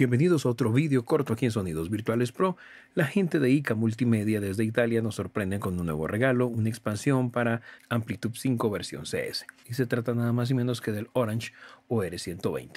Bienvenidos a otro vídeo corto aquí en Sonidos Virtuales Pro. La gente de ICA Multimedia desde Italia nos sorprende con un nuevo regalo, una expansión para Amplitude 5 versión CS. Y se trata nada más y menos que del Orange OR120.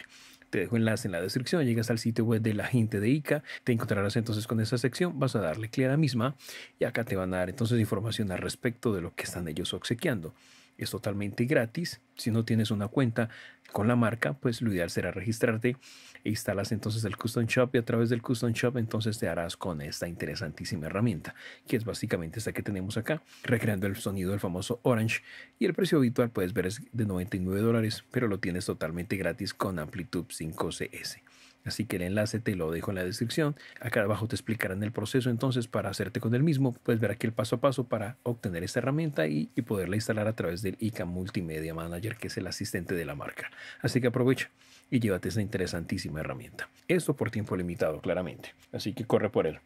Te dejo enlace en la descripción, llegas al sitio web de la gente de ICA, te encontrarás entonces con esa sección, vas a darle clic a la misma y acá te van a dar entonces información al respecto de lo que están ellos obsequiando es totalmente gratis. Si no tienes una cuenta con la marca, pues lo ideal será registrarte e instalas entonces el Custom Shop y a través del Custom Shop entonces te harás con esta interesantísima herramienta, que es básicamente esta que tenemos acá, recreando el sonido del famoso Orange y el precio habitual puedes ver es de 99 dólares, pero lo tienes totalmente gratis con Amplitude 5CS. Así que el enlace te lo dejo en la descripción. Acá abajo te explicarán el proceso entonces para hacerte con el mismo. Puedes ver aquí el paso a paso para obtener esta herramienta y, poderla instalar a través del ICA Multimedia Manager, que es el asistente de la marca. Así que aprovecha y llévate esta interesantísima herramienta. Esto por tiempo limitado, claramente. Así que corre por él.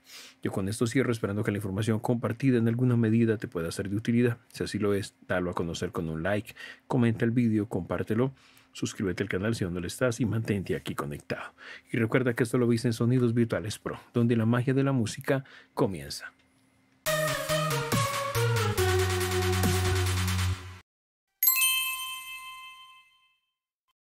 Yo con esto cierro esperando que la información compartida en alguna medida te pueda ser de utilidad. Si así lo es, dalo a conocer con un like, comenta el vídeo, compártelo Suscríbete al canal si aún no lo estás y mantente aquí conectado. Y recuerda que esto lo viste en Sonidos Virtuales Pro, donde la magia de la música comienza.